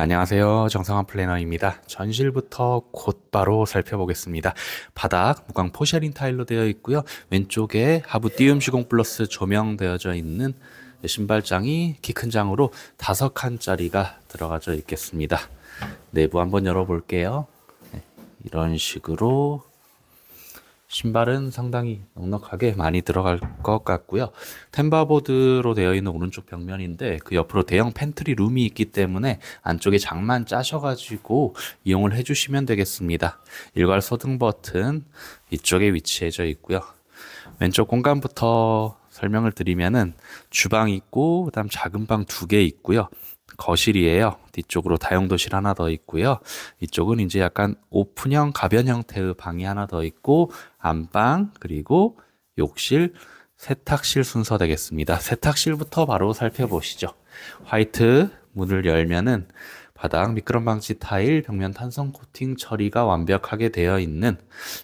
안녕하세요. 정상환 플래너입니다. 전실부터 곧바로 살펴보겠습니다. 바닥 무광 포샤린 타일로 되어 있고요. 왼쪽에 하부 띄움 시공 플러스 조명되어져 있는 신발장이 키 큰 장으로 다섯 칸짜리가 들어가져 있겠습니다. 내부 한번 열어볼게요. 네, 이런 식으로 신발은 상당히 넉넉하게 많이 들어갈 것 같고요. 템바보드로 되어 있는 오른쪽 벽면인데 그 옆으로 대형 팬트리 룸이 있기 때문에 안쪽에 장만 짜셔가지고 이용을 해주시면 되겠습니다. 일괄 소등 버튼 이쪽에 위치해져 있고요. 왼쪽 공간부터 설명을 드리면은 주방 있고 그다음 작은 방 두 개 있고요. 거실이에요. 뒤쪽으로 다용도실 하나 더 있고요. 이쪽은 이제 약간 오픈형, 가변 형태의 방이 하나 더 있고 안방 그리고 욕실, 세탁실 순서 되겠습니다. 세탁실부터 바로 살펴보시죠. 화이트 문을 열면은 바닥 미끄럼 방지 타일, 벽면 탄성 코팅 처리가 완벽하게 되어 있는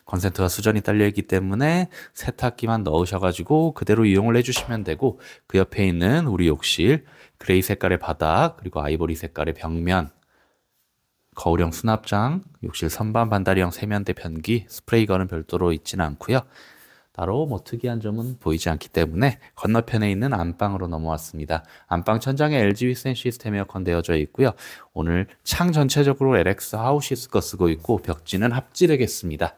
콘센트와 수전이 딸려 있기 때문에 세탁기만 넣으셔가지고 그대로 이용을 해주시면 되고 그 옆에 있는 우리 욕실 그레이 색깔의 바닥 그리고 아이보리 색깔의 벽면 거울형 수납장, 욕실 선반 반달형 세면대 변기, 스프레이건은 별도로 있지는 않고요. 따로 뭐 특이한 점은 보이지 않기 때문에 건너편에 있는 안방으로 넘어왔습니다. 안방 천장에 LG 위센 시스템 에어컨 되어져 있고요. 오늘 창 전체적으로 LX 하우시스거 쓰고 있고 벽지는 합지르겠습니다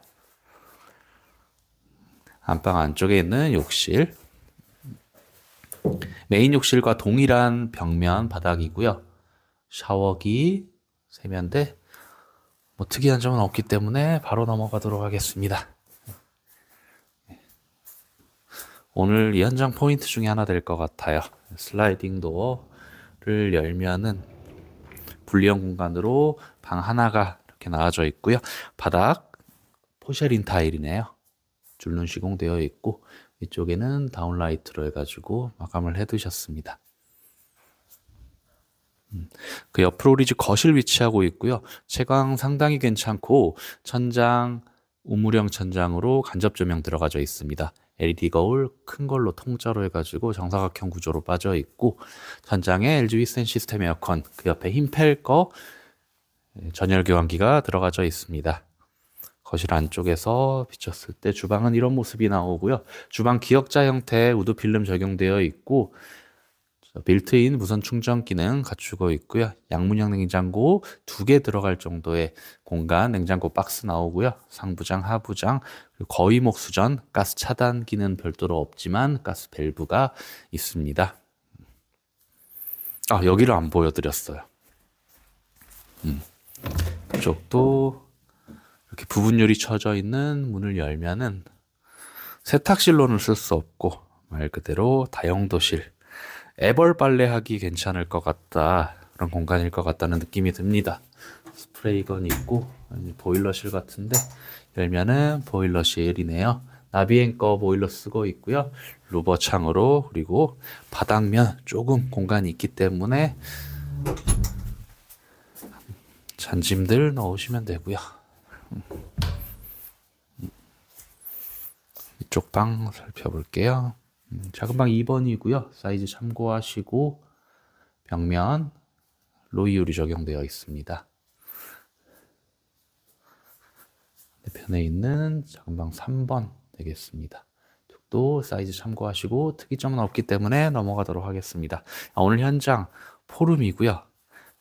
안방 안쪽에 있는 욕실 메인 욕실과 동일한 벽면 바닥이고요. 샤워기, 세면대 뭐 특이한 점은 없기 때문에 바로 넘어가도록 하겠습니다. 오늘 이한장 포인트 중에 하나 될 것 같아요. 슬라이딩 도어를 열면은 불리형 공간으로 방 하나가 이렇게 나와져 있고요. 바닥 포쉐린 타일이네요. 줄눈 시공되어 있고 이쪽에는 다운라이트로 해가지고 마감을 해두셨습니다. 음, 그 옆으로 리즈 거실 위치하고 있고요. 채광 상당히 괜찮고 천장 우물형 천장으로 간접 조명 들어가져 있습니다. LED 거울 큰 걸로 통짜로 해가지고 정사각형 구조로 빠져 있고 천장에 LG 위센 시스템 에어컨 그 옆에 힘펠 거 예, 전열 교환기가 들어가져 있습니다. 거실 안쪽에서 비쳤을 때 주방은 이런 모습이 나오고요. 주방 기역자 형태의 우드 필름 적용되어 있고 빌트인 무선 충전 기능 갖추고 있고요. 양문형 냉장고 두 개 들어갈 정도의 공간 냉장고 박스 나오고요. 상부장, 하부장, 거위목 수전, 가스 차단기는 별도로 없지만 가스 밸브가 있습니다. 아, 여기를 안 보여드렸어요. 음. 이쪽도 이렇게 부분율이 쳐져 있는 문을 열면은 세탁실로는 쓸 수 없고 말 그대로 다용도실 애벌 빨래하기 괜찮을 것 같다 그런 공간일 것 같다는 느낌이 듭니다 스프레이건이 있고 보일러실 같은데 열면은 보일러실이네요 나비앵커 보일러 쓰고 있고요 루버 창으로 그리고 바닥면 조금 공간이 있기 때문에 잔짐들 넣으시면 되고요 이쪽 방 살펴볼게요 작은 음, 방 2번이고요. 사이즈 참고하시고 벽면 로이율이 적용되어 있습니다. 편에 있는 작은 방 3번 되겠습니다. 또 사이즈 참고하시고 특이점은 없기 때문에 넘어가도록 하겠습니다. 아, 오늘 현장 포룸이고요.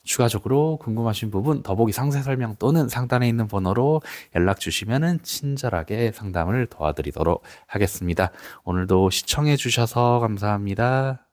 추가적으로 궁금하신 부분 더보기 상세 설명 또는 상단에 있는 번호로 연락 주시면 친절하게 상담을 도와드리도록 하겠습니다. 오늘도 시청해 주셔서 감사합니다.